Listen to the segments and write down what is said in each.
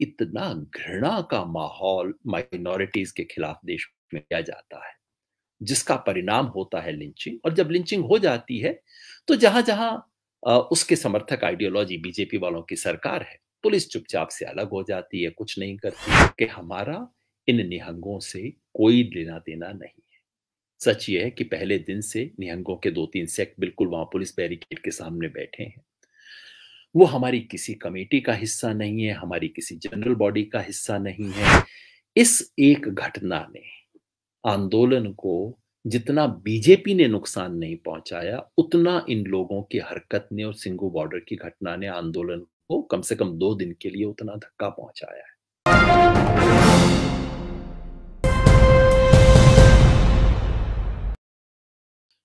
इतना घृणा का माहौल माइनॉरिटीज के खिलाफ देश में किया जाता है जिसका परिणाम होता है लिंचिंग और जब लिंचिंग हो जाती है तो जहां जहां उसके समर्थक आइडियोलॉजी बीजेपी वालों की सरकार है पुलिस चुपचाप से अलग हो जाती है कुछ नहीं करती कि हमारा इन निहंगों से कोई लेना देना नहीं है सच यह है कि पहले दिन से निहंगों के दो तीन सेक्ट बिल्कुल वहां पुलिस बैरिकेड के सामने बैठे हैं वो हमारी किसी कमेटी का हिस्सा नहीं है हमारी किसी जनरल बॉडी का हिस्सा नहीं है इस एक घटना ने आंदोलन को जितना बीजेपी ने नुकसान नहीं पहुंचाया उतना इन लोगों की हरकत ने और सिंगू बॉर्डर की घटना ने आंदोलन को कम से कम दो दिन के लिए उतना धक्का पहुंचाया है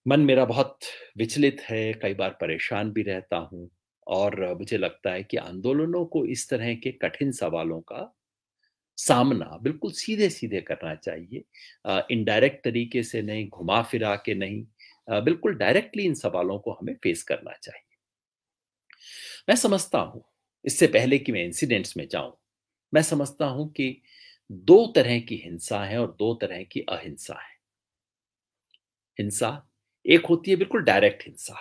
मन मेरा बहुत विचलित है कई बार परेशान भी रहता हूं और मुझे लगता है कि आंदोलनों को इस तरह के कठिन सवालों का सामना बिल्कुल सीधे सीधे करना चाहिए इनडायरेक्ट तरीके से नहीं घुमा फिरा के नहीं बिल्कुल डायरेक्टली इन सवालों को हमें फेस करना चाहिए मैं समझता हूँ इससे पहले कि मैं इंसिडेंट्स में जाऊं मैं समझता हूं कि दो तरह की हिंसा है और दो तरह की अहिंसा है हिंसा एक होती है बिल्कुल डायरेक्ट हिंसा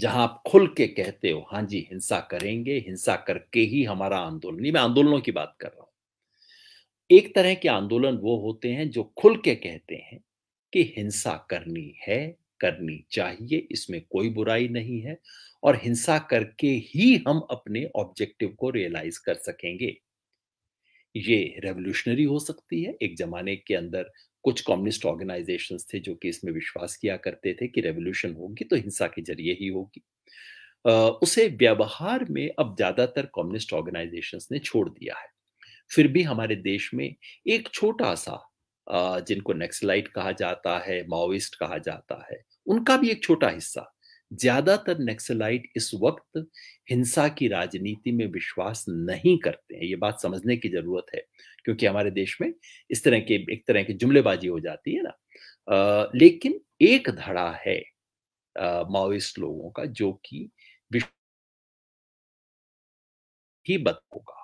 जहां आप खुल के कहते हो हाँ जी हिंसा करेंगे हिंसा करके ही हमारा आंदोलन मैं आंदोलनों की बात कर रहा हूं एक तरह के आंदोलन वो होते हैं जो खुल के कहते हैं कि हिंसा करनी है करनी चाहिए इसमें कोई बुराई नहीं है और हिंसा करके ही हम अपने ऑब्जेक्टिव को रियलाइज कर सकेंगे ये रेवोल्यूशनरी हो सकती है एक जमाने के अंदर कुछ कम्युनिस्ट ऑर्गेनाइजेशंस थे जो कि इसमें विश्वास किया करते थे कि रेवोल्यूशन होगी तो हिंसा के जरिए ही होगी उसे व्यवहार में अब ज़्यादातर कम्युनिस्ट ऑर्गेनाइजेशंस ने छोड़ दिया है फिर भी हमारे देश में एक छोटा सा जिनको नेक्सलाइट कहा जाता है माओइस्ट कहा जाता है उनका भी एक छोटा हिस्सा ज्यादातर नक्सलाइट इस वक्त हिंसा की राजनीति में विश्वास नहीं करते हैं ये बात समझने की जरूरत है क्योंकि हमारे देश में इस तरह के एक तरह की जुमलेबाजी हो जाती है ना आ, लेकिन एक धड़ा है माओइस्ट लोगों का जो कि ही बद होगा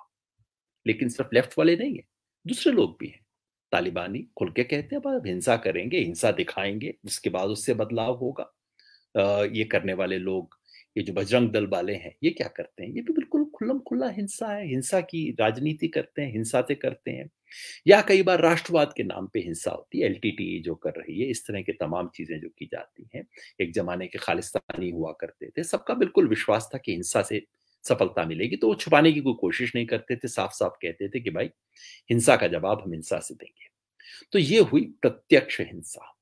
लेकिन सिर्फ लेफ्ट वाले नहीं है दूसरे लोग भी हैं तालिबानी खुल के कहते हैं अब हिंसा करेंगे हिंसा दिखाएंगे उसके बाद उससे बदलाव होगा ये करने वाले लोग ये जो बजरंग दल वाले हैं ये क्या करते हैं ये भी तो बिल्कुल खुल्लम खुल्ला हिंसा है हिंसा की राजनीति करते हैं हिंसा से करते हैं या कई बार राष्ट्रवाद के नाम पे हिंसा होती है एल जो कर रही है इस तरह के तमाम चीजें जो की जाती हैं एक जमाने के खालिस्तानी हुआ करते थे सबका बिल्कुल विश्वास था कि हिंसा से सफलता मिलेगी तो वो छुपाने की कोई कोशिश नहीं करते थे साफ साफ कहते थे कि भाई हिंसा का जवाब हम हिंसा से देंगे तो ये हुई प्रत्यक्ष हिंसा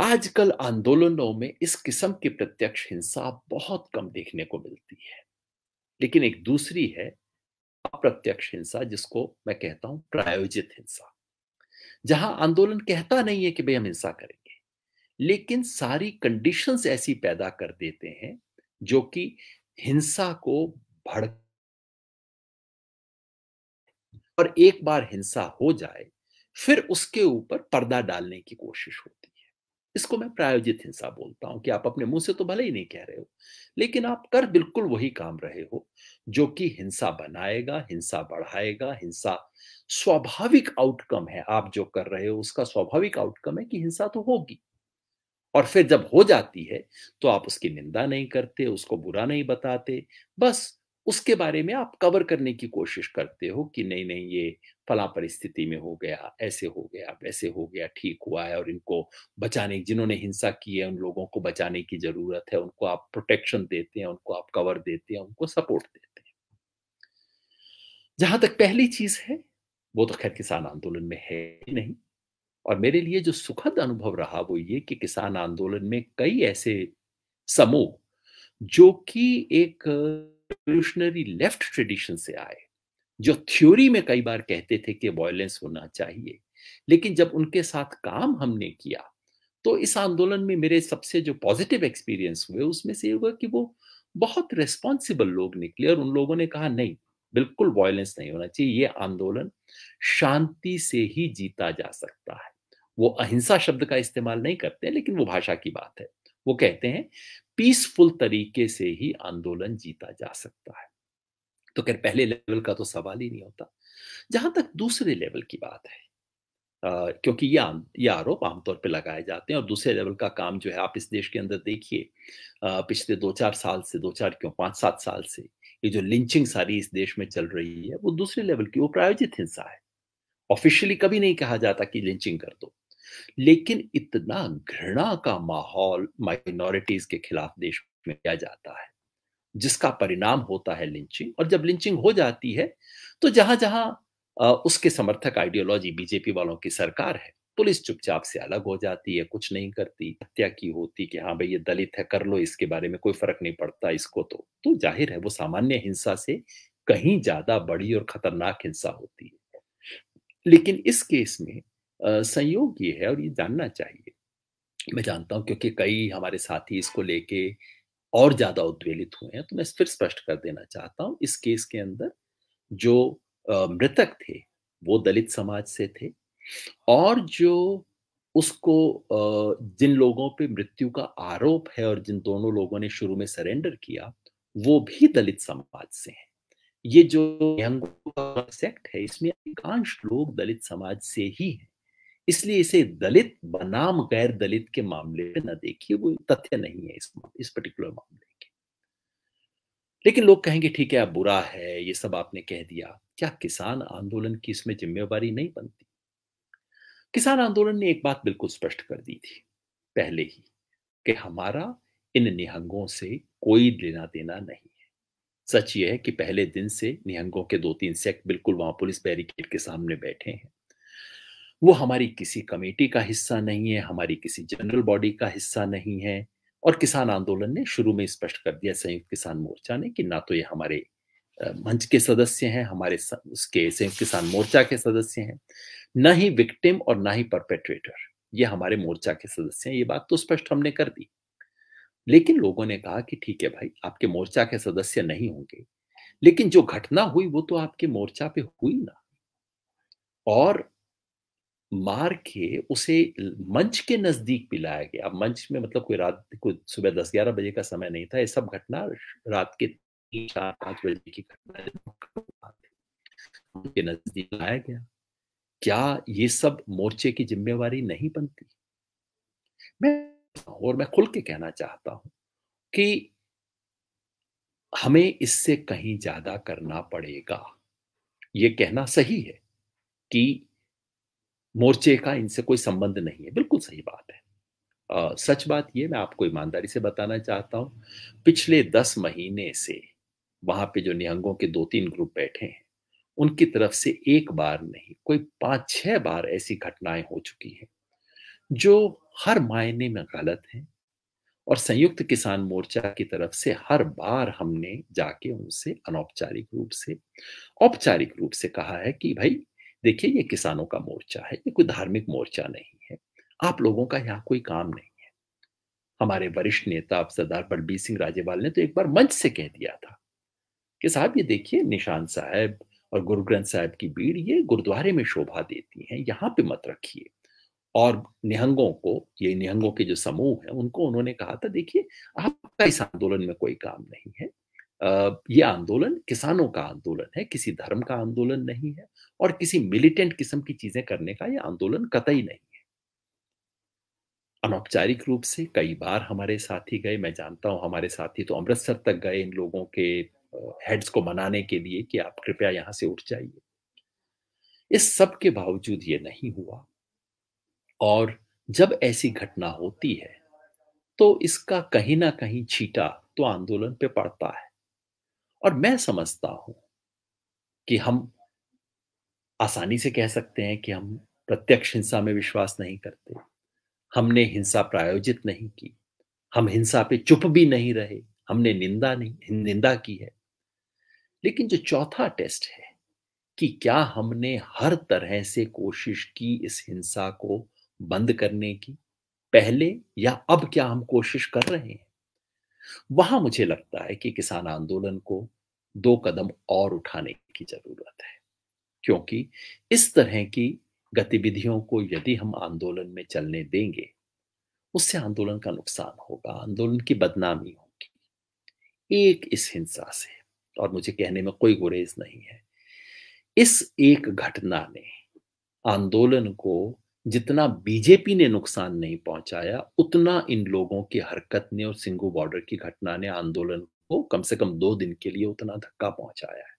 आजकल आंदोलनों में इस किस्म की प्रत्यक्ष हिंसा बहुत कम देखने को मिलती है लेकिन एक दूसरी है अप्रत्यक्ष हिंसा जिसको मैं कहता हूं प्रायोजित हिंसा जहां आंदोलन कहता नहीं है कि भाई हम हिंसा करेंगे लेकिन सारी कंडीशंस ऐसी पैदा कर देते हैं जो कि हिंसा को भड़क और एक बार हिंसा हो जाए फिर उसके ऊपर पर्दा डालने की कोशिश होती इसको मैं प्रायोजित हिंसा बोलता हूं कि आप अपने मुंह से तो भले ही नहीं कह रहे हो लेकिन आप कर बिल्कुल वही काम रहे हो जो कि हिंसा बनाएगा हिंसा बढ़ाएगा हिंसा स्वाभाविक आउटकम है आप जो कर रहे हो उसका स्वाभाविक आउटकम है कि हिंसा तो होगी और फिर जब हो जाती है तो आप उसकी निंदा नहीं करते उसको बुरा नहीं बताते बस उसके बारे में आप कवर करने की कोशिश करते हो कि नहीं नहीं ये फला परिस्थिति में हो गया ऐसे हो गया वैसे हो गया ठीक हुआ है और इनको बचाने जिन्होंने हिंसा की है उन लोगों को बचाने की जरूरत है उनको आप प्रोटेक्शन देते हैं उनको आप कवर देते हैं उनको सपोर्ट देते हैं जहां तक पहली चीज है वो तो खैर किसान आंदोलन में है ही नहीं और मेरे लिए जो सुखद अनुभव रहा वो ये कि किसान आंदोलन में कई ऐसे समूह जो कि एक रिवोल्यूशनरी लेफ्ट ट्रेडिशन से आए जो थ्योरी में कई बार कहते थे कि वॉयलेंस होना चाहिए लेकिन जब उनके साथ काम हमने किया तो इस आंदोलन में मेरे सबसे जो पॉजिटिव एक्सपीरियंस हुए उसमें से हुआ कि वो बहुत रेस्पॉन्सिबल लोग निकले और उन लोगों ने कहा नहीं बिल्कुल वॉयलेंस नहीं होना चाहिए ये आंदोलन शांति से ही जीता जा सकता है वो अहिंसा शब्द का इस्तेमाल नहीं करते लेकिन वो भाषा की बात है वो कहते हैं पीसफुल तरीके से ही आंदोलन जीता जा सकता है तो खैर पहले लेवल का तो सवाल ही नहीं होता जहां तक दूसरे लेवल की बात है आ, क्योंकि ये ये आरोप आमतौर पर लगाए जाते हैं और दूसरे लेवल का काम जो है आप इस देश के अंदर देखिए पिछले दो चार साल से दो चार क्यों पांच सात साल से ये जो लिंचिंग सारी इस देश में चल रही है वो दूसरे लेवल की वो प्रायोजित हिंसा है ऑफिशियली कभी नहीं कहा जाता कि लिंचिंग कर दो लेकिन इतना घृणा का माहौल माइनॉरिटीज के खिलाफ देश में किया जाता है जिसका परिणाम होता है लिंचिंग और जब लिंचिंग हो जाती है तो जहां जहां उसके समर्थक आइडियोलॉजी बीजेपी वालों की सरकार है पुलिस चुपचाप से अलग हो जाती है कुछ नहीं करती हत्या की होती कि हाँ भाई ये दलित है कर लो इसके बारे में कोई फर्क नहीं पड़ता इसको तो तो जाहिर है वो सामान्य हिंसा से कहीं ज्यादा बड़ी और खतरनाक हिंसा होती है लेकिन इस केस में संयोग ये है और ये जानना चाहिए मैं जानता हूँ क्योंकि कई हमारे साथी इसको लेके और ज्यादा उद्वेलित हुए हैं तो मैं फिर स्पष्ट कर देना चाहता हूँ इस केस के अंदर जो मृतक थे वो दलित समाज से थे और जो उसको जिन लोगों पे मृत्यु का आरोप है और जिन दोनों लोगों ने शुरू में सरेंडर किया वो भी दलित समाज से हैं ये जो सेक्ट है इसमें अधिकांश लोग दलित समाज से ही हैं इसलिए इसे दलित बनाम गैर दलित के मामले में न देखिए वो तथ्य नहीं है इस इस पर्टिकुलर मामले के लेकिन लोग कहेंगे ठीक है आप बुरा है ये सब आपने कह दिया क्या किसान आंदोलन की इसमें जिम्मेवारी नहीं बनती किसान आंदोलन ने एक बात बिल्कुल स्पष्ट कर दी थी पहले ही कि हमारा इन निहंगों से कोई लेना देना नहीं है सच यह है कि पहले दिन से निहंगों के दो तीन सेक्ट बिल्कुल वहां पुलिस बैरिकेड के सामने बैठे हैं वो हमारी किसी कमेटी का हिस्सा नहीं है हमारी किसी जनरल बॉडी का हिस्सा नहीं है और किसान आंदोलन ने शुरू में स्पष्ट कर दिया संयुक्त किसान मोर्चा ने कि ना तो ये हमारे मंच के सदस्य हैं हमारे उसके संयुक्त किसान मोर्चा के सदस्य हैं ना ही विक्टिम और ना ही परपेट्रेटर ये हमारे मोर्चा के सदस्य हैं ये बात तो स्पष्ट हमने कर दी लेकिन लोगों ने कहा कि ठीक है भाई आपके मोर्चा के सदस्य नहीं होंगे लेकिन जो घटना हुई वो तो आपके मोर्चा पे हुई ना और मार के उसे मंच के नज़दीक भी लाया गया अब मंच में मतलब कोई रात को सुबह दस ग्यारह बजे का समय नहीं था ये सब घटना रात के तीन चार पांच बजे की घटना के नज़दीक लाया गया क्या ये सब मोर्चे की जिम्मेवारी नहीं बनती मैं और मैं खुल के कहना चाहता हूं कि हमें इससे कहीं ज्यादा करना पड़ेगा ये कहना सही है कि मोर्चे का इनसे कोई संबंध नहीं है बिल्कुल सही बात है आ, सच बात यह मैं आपको ईमानदारी से बताना चाहता हूँ पिछले दस महीने से वहां पे जो निहंगों के दो तीन ग्रुप बैठे हैं उनकी तरफ से एक बार नहीं कोई पांच छह बार ऐसी घटनाएं हो चुकी हैं जो हर मायने में गलत हैं और संयुक्त किसान मोर्चा की तरफ से हर बार हमने जाके उनसे अनौपचारिक रूप से औपचारिक रूप से कहा है कि भाई देखिए ये किसानों का मोर्चा है ये कोई धार्मिक मोर्चा नहीं है आप लोगों का यहाँ कोई काम नहीं है हमारे वरिष्ठ नेता सरदार बलबीर सिंह राजेवाल ने तो एक बार मंच से कह दिया था कि साहब ये देखिए निशान साहब और गुरु ग्रंथ साहब की भीड़ ये गुरुद्वारे में शोभा देती है यहाँ पे मत रखिए और निहंगों को ये निहंगों के जो समूह है उनको उन्होंने कहा था देखिए आपका इस आंदोलन में कोई काम नहीं है ये आंदोलन किसानों का आंदोलन है किसी धर्म का आंदोलन नहीं है और किसी मिलिटेंट किस्म की चीजें करने का ये आंदोलन कतई नहीं है अनौपचारिक रूप से कई बार हमारे साथी गए मैं जानता हूं हमारे साथी तो अमृतसर तक गए इन लोगों के हेड्स को मनाने के लिए कि आप कृपया यहां से उठ जाइए इस सब के बावजूद ये नहीं हुआ और जब ऐसी घटना होती है तो इसका कहीं ना कहीं छीटा तो आंदोलन पे पड़ता है और मैं समझता हूं कि हम आसानी से कह सकते हैं कि हम प्रत्यक्ष हिंसा में विश्वास नहीं करते हमने हिंसा प्रायोजित नहीं की हम हिंसा पे चुप भी नहीं रहे हमने निंदा नहीं निंदा की है लेकिन जो चौथा टेस्ट है कि क्या हमने हर तरह से कोशिश की इस हिंसा को बंद करने की पहले या अब क्या हम कोशिश कर रहे हैं वहां मुझे लगता है कि किसान आंदोलन को दो कदम और उठाने की जरूरत है क्योंकि इस तरह की गतिविधियों को यदि हम आंदोलन में चलने देंगे उससे आंदोलन का नुकसान होगा आंदोलन की बदनामी होगी एक इस हिंसा से और मुझे कहने में कोई गुरेज नहीं है इस एक घटना ने आंदोलन को जितना बीजेपी ने नुकसान नहीं पहुंचाया उतना इन लोगों की हरकत ने और सिंगू बॉर्डर की घटना ने आंदोलन को कम से कम दो दिन के लिए उतना धक्का पहुंचाया है